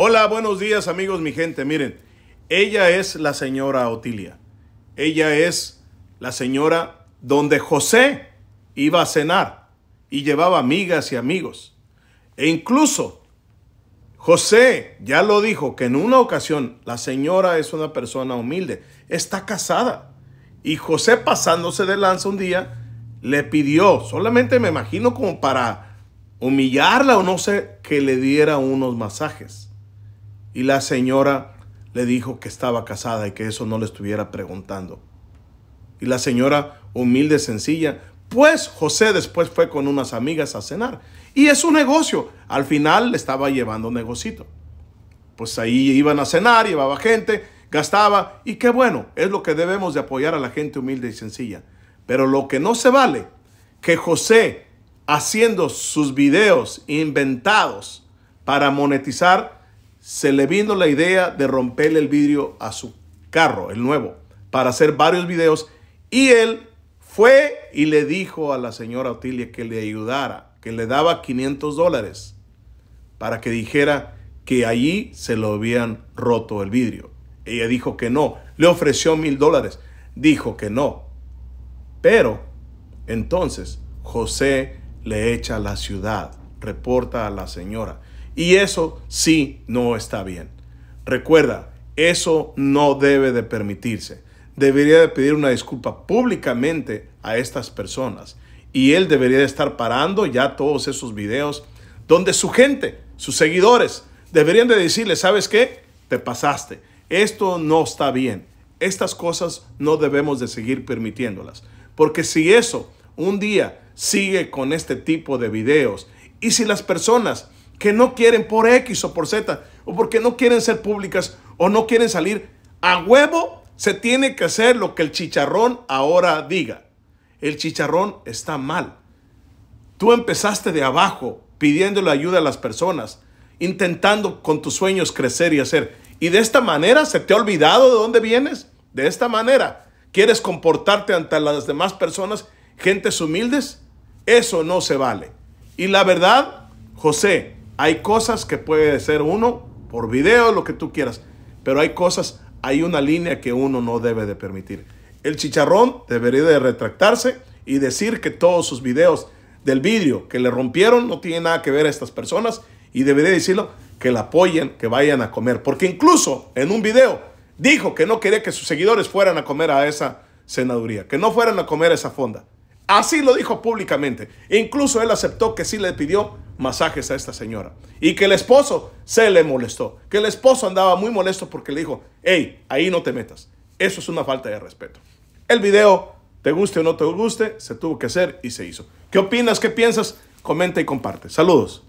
Hola, buenos días amigos, mi gente. Miren, ella es la señora Otilia. Ella es la señora donde José iba a cenar y llevaba amigas y amigos. E incluso José ya lo dijo que en una ocasión la señora es una persona humilde, está casada. Y José pasándose de lanza un día le pidió, solamente me imagino como para humillarla o no sé, que le diera unos masajes. Y la señora le dijo que estaba casada y que eso no le estuviera preguntando. Y la señora, humilde, sencilla, pues José después fue con unas amigas a cenar. Y es un negocio. Al final le estaba llevando un negocito. Pues ahí iban a cenar, llevaba gente, gastaba. Y qué bueno, es lo que debemos de apoyar a la gente humilde y sencilla. Pero lo que no se vale, que José haciendo sus videos inventados para monetizar, se le vino la idea de romperle el vidrio a su carro, el nuevo, para hacer varios videos. Y él fue y le dijo a la señora Otilia que le ayudara, que le daba 500 dólares para que dijera que allí se lo habían roto el vidrio. Ella dijo que no, le ofreció mil dólares, dijo que no. Pero entonces José le echa a la ciudad, reporta a la señora. Y eso sí no está bien. Recuerda, eso no debe de permitirse. Debería de pedir una disculpa públicamente a estas personas. Y él debería de estar parando ya todos esos videos donde su gente, sus seguidores, deberían de decirle, ¿sabes qué? Te pasaste. Esto no está bien. Estas cosas no debemos de seguir permitiéndolas. Porque si eso un día sigue con este tipo de videos y si las personas que no quieren por X o por Z, o porque no quieren ser públicas, o no quieren salir, a huevo se tiene que hacer lo que el chicharrón ahora diga. El chicharrón está mal. Tú empezaste de abajo pidiéndole ayuda a las personas, intentando con tus sueños crecer y hacer. Y de esta manera se te ha olvidado de dónde vienes. De esta manera quieres comportarte ante las demás personas, gentes humildes. Eso no se vale. Y la verdad, José, hay cosas que puede ser uno por video, lo que tú quieras, pero hay cosas, hay una línea que uno no debe de permitir. El chicharrón debería de retractarse y decir que todos sus videos del vidrio que le rompieron no tienen nada que ver a estas personas y debería decirlo que la apoyen, que vayan a comer, porque incluso en un video dijo que no quería que sus seguidores fueran a comer a esa senaduría, que no fueran a comer a esa fonda. Así lo dijo públicamente. E incluso él aceptó que sí le pidió masajes a esta señora. Y que el esposo se le molestó. Que el esposo andaba muy molesto porque le dijo, hey, ahí no te metas. Eso es una falta de respeto. El video, te guste o no te guste, se tuvo que hacer y se hizo. ¿Qué opinas? ¿Qué piensas? Comenta y comparte. Saludos.